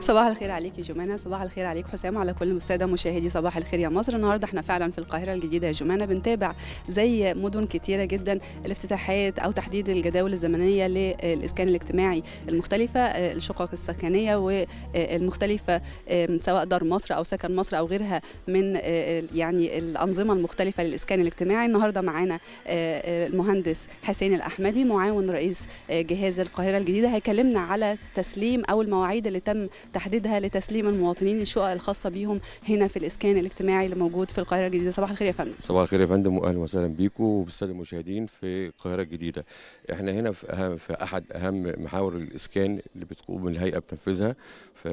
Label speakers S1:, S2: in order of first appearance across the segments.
S1: صباح الخير عليك يا جمانه صباح الخير عليك حسام وعلى كل الساده مشاهدي صباح الخير يا مصر النهارده احنا فعلا في القاهره الجديده يا جمانه بنتابع زي مدن كتيره جدا الافتتاحات او تحديد الجداول الزمنيه للاسكان الاجتماعي المختلفه الشقق السكنيه والمختلفه سواء دار مصر او سكن مصر او غيرها من آه، آه، يعني الانظمه المختلفه للاسكان الاجتماعي النهارده معانا آه، المهندس حسين الاحمدي معاون رئيس جهاز القاهره الجديده هيكلمنا على تسليم او المواعيد اللي تم تحديدها لتسليم المواطنين للشقق الخاصه بيهم هنا في الاسكان الاجتماعي اللي موجود في القاهره الجديده صباح الخير يا فندم
S2: صباح الخير يا فندم واهلا وسهلا بيكم وبالساده المشاهدين في القاهره الجديده احنا هنا في, أهم في احد اهم محاور الاسكان اللي بتقوم الهيئه بتنفذها في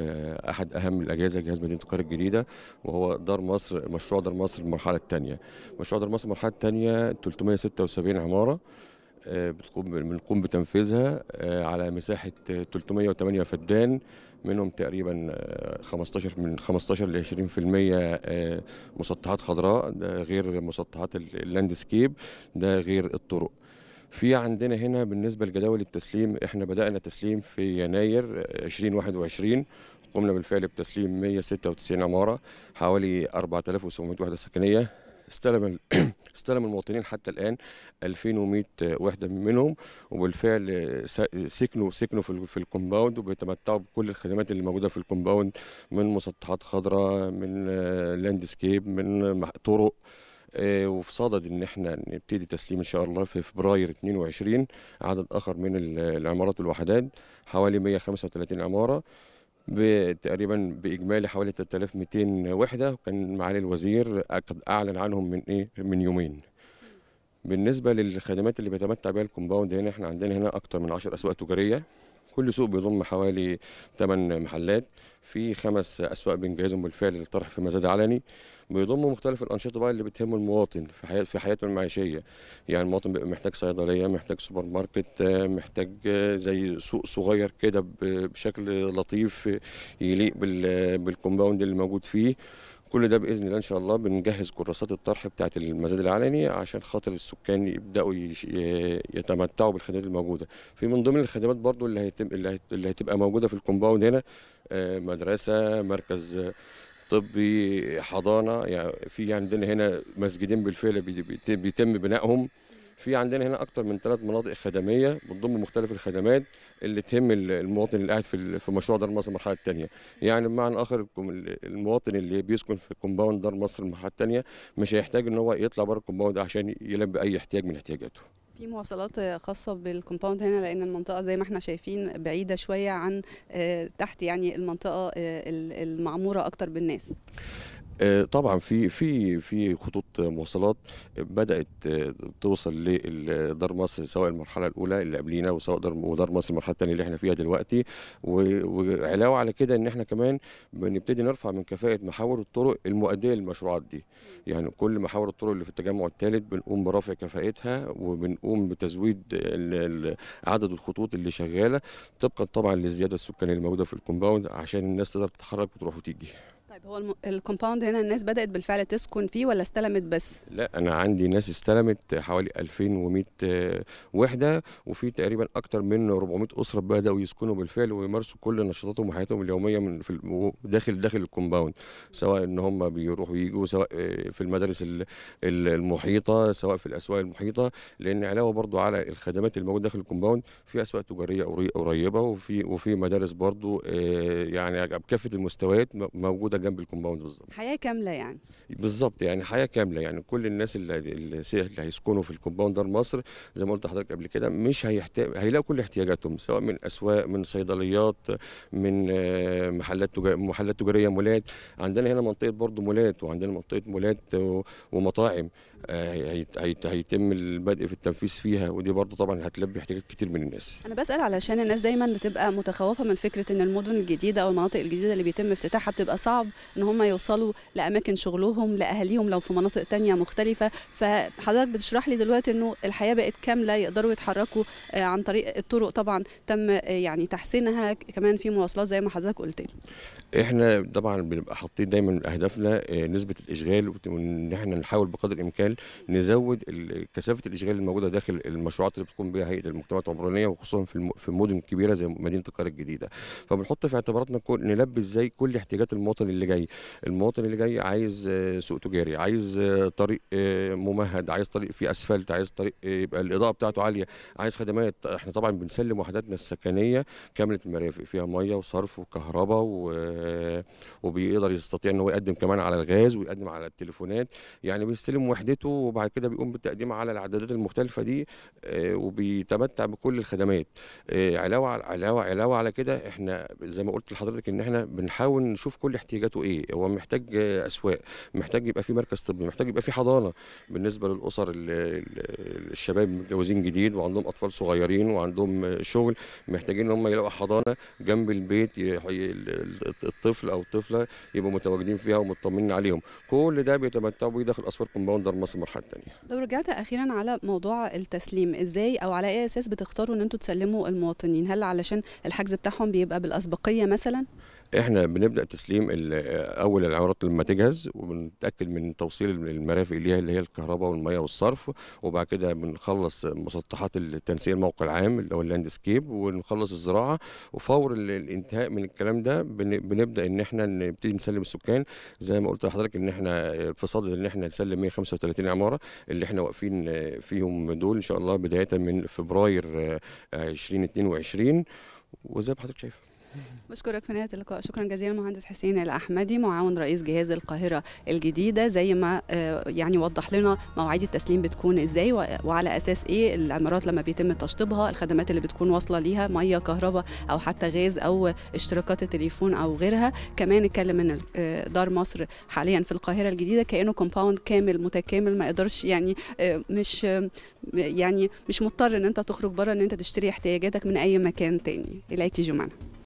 S2: احد اهم الاجهزه جهاز مدينه القاهره الجديده وهو دار مصر مشروع دار مصر المرحله الثانيه مشروع دار مصر المرحله الثانيه 376 عماره آه، بتقوم بنقوم بتنفيذها آه، على مساحه 308 فدان منهم تقريبا 15 آه، من 15 ل 20% مسطحات خضراء ده غير مسطحات اللاندسكيب ده غير الطرق في عندنا هنا بالنسبة لجداول التسليم احنا بدأنا تسليم في يناير 2021 قمنا بالفعل بتسليم 196 عمارة حوالي 4700 وحدة سكنية استلم استلم المواطنين حتى الان 2100 وحده منهم وبالفعل سكنوا سكنوا في في الكومباوند وبيتمتعوا بكل الخدمات اللي موجوده في الكومباوند من مسطحات خضراء من لاندسكيب من طرق آه، وفي صدد ان احنا نبتدي تسليم ان شاء الله في فبراير 22 عدد اخر من العمارات الوحدات حوالي 135 عماره تقريبا باجمالي حوالي 3200 وحده وكان معالي الوزير قد اعلن عنهم من ايه من يومين بالنسبه للخدمات اللي بيتمتع بها الكومباوند هنا احنا عندنا هنا اكتر من 10 اسواق تجاريه كل سوق بيضم حوالي 8 محلات في خمس اسواق بنجهزهم بالفعل للطرح في مزاد علني بيضموا مختلف الانشطه بقى اللي بتهم المواطن في حياته في حياته المعيشيه يعني المواطن بيبقى محتاج صيدليه محتاج سوبر ماركت محتاج زي سوق صغير كده بشكل لطيف يليق بالكومباوند اللي موجود فيه كل ده باذن الله ان شاء الله بنجهز كراسات الطرح بتاعه المزاد العلني عشان خاطر السكان يبداوا يتمتعوا بالخدمات الموجوده في من ضمن الخدمات برضو اللي هيتم اللي هتبقى موجوده في الكومباوند هنا آه، مدرسه مركز طبي حضانه يعني في عندنا هنا مسجدين بالفعل بيتم بنائهم في عندنا هنا اكتر من ثلاث مناطق خدميه بتضم مختلف الخدمات اللي تهم المواطن اللي قاعد في في مشروع دار مصر المرحله الثانيه يعني بمعنى اخر المواطن اللي بيسكن في كومباوند دار مصر المرحله الثانيه مش هيحتاج ان هو يطلع بره الكومباوند عشان يلبي اي
S1: احتياج من احتياجاته في مواصلات خاصه بالكومباوند هنا لان المنطقه زي ما احنا شايفين بعيده شويه عن آه، تحت يعني المنطقه آه، المعموره اكتر بالناس
S2: آه، طبعا في في في خطوط مواصلات بدات آه، توصل لدار مصر سواء المرحله الاولى اللي قبلينا وسواء دار ودار مصر المرحله الثانيه اللي احنا فيها دلوقتي وعلاوه على كده ان احنا كمان بنبتدي نرفع من كفاءه محاور الطرق المؤديه للمشروعات دي يعني كل محاور الطرق اللي في التجمع الثالث بنقوم برفع كفاءتها وبنقوم بتزويد عدد الخطوط اللي شغاله طبقا طبعا للزياده السكانيه الموجوده في الكومباوند عشان الناس تقدر تتحرك وتروح وتيجي
S1: طيب هو الكومباوند هنا الناس بدأت بالفعل تسكن فيه ولا استلمت بس؟
S2: لا أنا عندي ناس استلمت حوالي 2100 وحدة وفي تقريبا أكتر من 400 أسرة بدأوا يسكنوا بالفعل ويمارسوا كل نشاطاتهم وحياتهم اليومية من في داخل داخل الكومباوند سواء إن هم بيروحوا ييجوا سواء في المدارس المحيطة سواء في الأسواق المحيطة لأن علاوة برضو على الخدمات الموجودة داخل الكومباوند في أسواق تجارية قريبة وفي وفي مدارس برضو آه، يعني بكافة المستويات موجودة جنب الكومباوند بالظبط
S1: حياه كامله يعني
S2: بالظبط يعني حياه كامله يعني كل الناس اللي اللي هيسكنوا في الكومباوند دار مصر زي ما قلت لحضرتك قبل كده مش هيحتاج هيلاقوا كل احتياجاتهم سواء من اسواق من صيدليات من آه، محلات تجار... محلات تجاريه مولات عندنا هنا منطقه برضو مولات وعندنا منطقه مولات ومطاعم آه، هيتم البدء في التنفيذ فيها ودي برضو طبعا هتلبي احتياجات كتير من الناس
S1: انا بسال علشان الناس دايما بتبقى متخوفه من فكره ان المدن الجديده او المناطق الجديده اللي بيتم افتتاحها بتبقى صعب ان هم يوصلوا لاماكن شغلهم لاهاليهم لو في مناطق تانية مختلفه فحضرتك بتشرح لي دلوقتي انه الحياه بقت كامله يقدروا يتحركوا آه، عن طريق الطرق طبعا تم آه، يعني تحسينها كمان في مواصلات زي ما حضرتك قلت لي
S2: احنا طبعا بنبقى حاطين دايما اهدافنا آه، نسبه الاشغال وان احنا نحاول بقدر الامكان نزود كثافه الاشغال الموجوده داخل المشروعات اللي بتقوم بها هيئه المجتمعات العمرانيه وخصوصا في في مدن كبيره زي مدينه القاهره الجديده فبنحط في اعتباراتنا نلبي ازاي كل احتياجات المواطن اللي اللي جاي المواطن اللي جاي عايز آه، سوق تجاري عايز آه، طريق آه، ممهد عايز طريق فيه اسفلت عايز طريق يبقى الاضاءه بتاعته عاليه عايز خدمات احنا طبعا بنسلم وحداتنا السكنيه كامله المرافق فيها ميه وصرف وكهرباء و... وبيقدر يستطيع ان هو يقدم كمان على الغاز ويقدم على التليفونات يعني بيستلم وحدته وبعد كده بيقوم بالتقديم على الاعدادات المختلفه دي وبيتمتع بكل الخدمات علاوه علاوه علاوه على كده احنا زي ما قلت لحضرتك ان احنا بنحاول نشوف كل احتياجاته احتياجاته ايه هو محتاج اسواق محتاج يبقى في مركز طبي محتاج يبقى في حضانه بالنسبه للاسر الشباب متجوزين جديد وعندهم اطفال صغيرين وعندهم شغل محتاجين ان هم يلاقوا حضانه جنب البيت الطفل او الطفله يبقوا متواجدين فيها ومطمنين عليهم كل ده بيتمتعوا بيه داخل اسوار كومباوندر مصر المرحله الثانيه
S1: لو رجعت اخيرا على موضوع التسليم ازاي او على اي اساس بتختاروا ان انتوا تسلموا المواطنين هل علشان الحجز بتاعهم بيبقى بالاسبقيه مثلا
S2: احنا بنبدا تسليم اول العمارات لما تجهز وبنتاكد من توصيل المرافق ليها اللي هي الكهرباء والميه والصرف وبعد كده بنخلص مسطحات التنسيق الموقع العام اللي هو اللاند سكيب ونخلص الزراعه وفور الانتهاء من الكلام ده بنبدا ان احنا نبتدي نسلم السكان زي ما قلت لحضرتك ان احنا في صدد ان احنا نسلم 135 عماره اللي احنا واقفين فيهم دول ان شاء الله بدايه من فبراير 2022 آه، وزي ما حضرتك شايف
S1: بشكرك في نهايه اللقاء شكرا جزيلا مهندس حسين الاحمدي معاون رئيس جهاز القاهره الجديده زي ما آه، يعني وضح لنا مواعيد التسليم بتكون ازاي وعلى اساس ايه العمارات لما بيتم تشطيبها الخدمات اللي بتكون واصله ليها ميه كهرباء او حتى غاز او اشتراكات التليفون او غيرها كمان اتكلم ان دار مصر حاليا في القاهره الجديده كانه كومباوند كامل متكامل ما يقدرش يعني آه، مش يعني مش مضطر ان انت تخرج بره ان انت تشتري احتياجاتك من اي مكان تاني اليك جمعنا